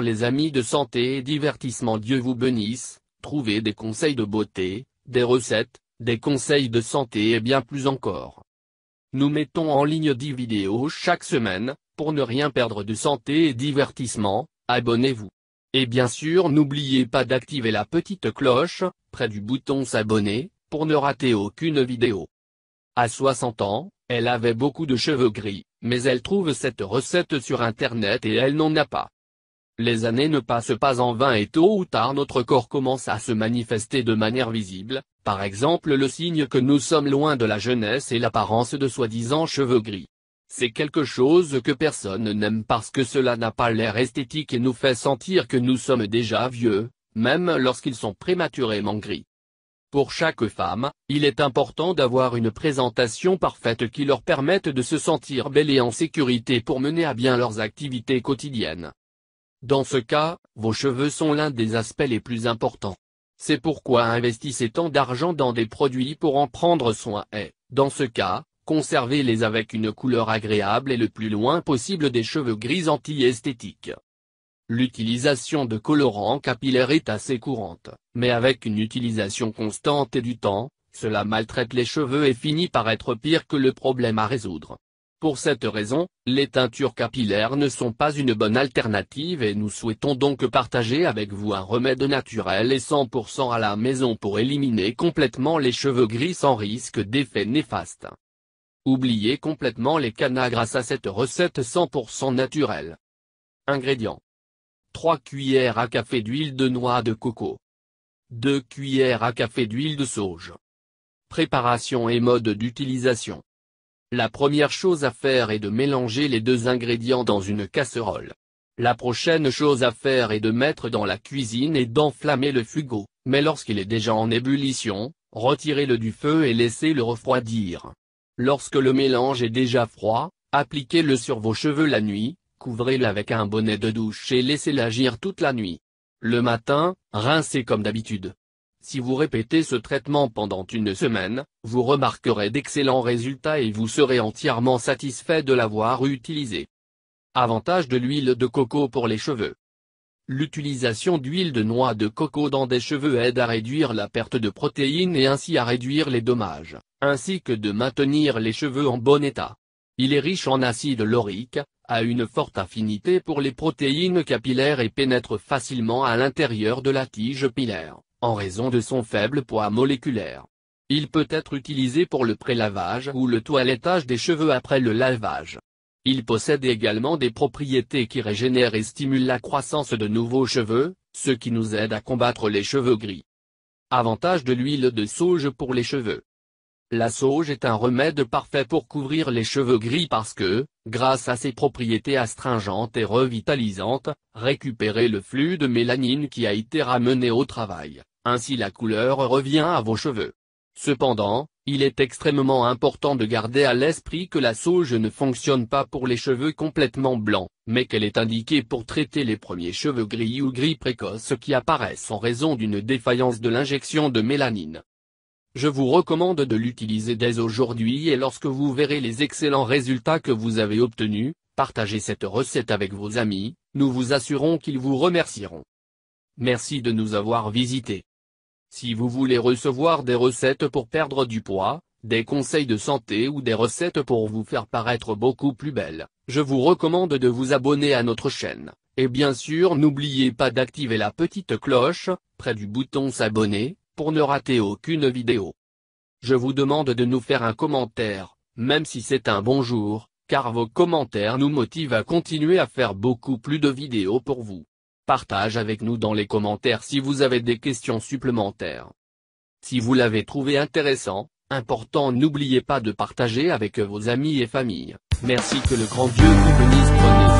les amis de santé et divertissement Dieu vous bénisse, trouvez des conseils de beauté, des recettes, des conseils de santé et bien plus encore. Nous mettons en ligne 10 vidéos chaque semaine, pour ne rien perdre de santé et divertissement, abonnez-vous. Et bien sûr n'oubliez pas d'activer la petite cloche, près du bouton s'abonner, pour ne rater aucune vidéo. À 60 ans, elle avait beaucoup de cheveux gris, mais elle trouve cette recette sur internet et elle n'en a pas. Les années ne passent pas en vain et tôt ou tard notre corps commence à se manifester de manière visible, par exemple le signe que nous sommes loin de la jeunesse et l'apparence de soi-disant cheveux gris. C'est quelque chose que personne n'aime parce que cela n'a pas l'air esthétique et nous fait sentir que nous sommes déjà vieux, même lorsqu'ils sont prématurément gris. Pour chaque femme, il est important d'avoir une présentation parfaite qui leur permette de se sentir belle et en sécurité pour mener à bien leurs activités quotidiennes. Dans ce cas, vos cheveux sont l'un des aspects les plus importants. C'est pourquoi investissez tant d'argent dans des produits pour en prendre soin et, dans ce cas, conservez-les avec une couleur agréable et le plus loin possible des cheveux gris anti-esthétiques. L'utilisation de colorants capillaires est assez courante, mais avec une utilisation constante et du temps, cela maltraite les cheveux et finit par être pire que le problème à résoudre. Pour cette raison, les teintures capillaires ne sont pas une bonne alternative et nous souhaitons donc partager avec vous un remède naturel et 100% à la maison pour éliminer complètement les cheveux gris sans risque d'effet néfastes. Oubliez complètement les canas grâce à cette recette 100% naturelle. Ingrédients 3 cuillères à café d'huile de noix de coco 2 cuillères à café d'huile de sauge Préparation et mode d'utilisation la première chose à faire est de mélanger les deux ingrédients dans une casserole. La prochaine chose à faire est de mettre dans la cuisine et d'enflammer le fugo, mais lorsqu'il est déjà en ébullition, retirez-le du feu et laissez-le refroidir. Lorsque le mélange est déjà froid, appliquez-le sur vos cheveux la nuit, couvrez-le avec un bonnet de douche et laissez-le agir toute la nuit. Le matin, rincez comme d'habitude. Si vous répétez ce traitement pendant une semaine, vous remarquerez d'excellents résultats et vous serez entièrement satisfait de l'avoir utilisé. Avantage de l'huile de coco pour les cheveux. L'utilisation d'huile de noix de coco dans des cheveux aide à réduire la perte de protéines et ainsi à réduire les dommages, ainsi que de maintenir les cheveux en bon état. Il est riche en acide laurique, a une forte affinité pour les protéines capillaires et pénètre facilement à l'intérieur de la tige pilaire en raison de son faible poids moléculaire. Il peut être utilisé pour le prélavage ou le toilettage des cheveux après le lavage. Il possède également des propriétés qui régénèrent et stimulent la croissance de nouveaux cheveux, ce qui nous aide à combattre les cheveux gris. Avantage de l'huile de sauge pour les cheveux. La sauge est un remède parfait pour couvrir les cheveux gris parce que, grâce à ses propriétés astringentes et revitalisantes, récupérer le flux de mélanine qui a été ramené au travail. Ainsi la couleur revient à vos cheveux. Cependant, il est extrêmement important de garder à l'esprit que la sauge ne fonctionne pas pour les cheveux complètement blancs, mais qu'elle est indiquée pour traiter les premiers cheveux gris ou gris précoces qui apparaissent en raison d'une défaillance de l'injection de mélanine. Je vous recommande de l'utiliser dès aujourd'hui et lorsque vous verrez les excellents résultats que vous avez obtenus, partagez cette recette avec vos amis, nous vous assurons qu'ils vous remercieront. Merci de nous avoir visités. Si vous voulez recevoir des recettes pour perdre du poids, des conseils de santé ou des recettes pour vous faire paraître beaucoup plus belle, je vous recommande de vous abonner à notre chaîne, et bien sûr n'oubliez pas d'activer la petite cloche, près du bouton s'abonner, pour ne rater aucune vidéo. Je vous demande de nous faire un commentaire, même si c'est un bonjour, car vos commentaires nous motivent à continuer à faire beaucoup plus de vidéos pour vous. Partage avec nous dans les commentaires si vous avez des questions supplémentaires. Si vous l'avez trouvé intéressant, important n'oubliez pas de partager avec vos amis et familles. Merci que le grand Dieu vous bénisse.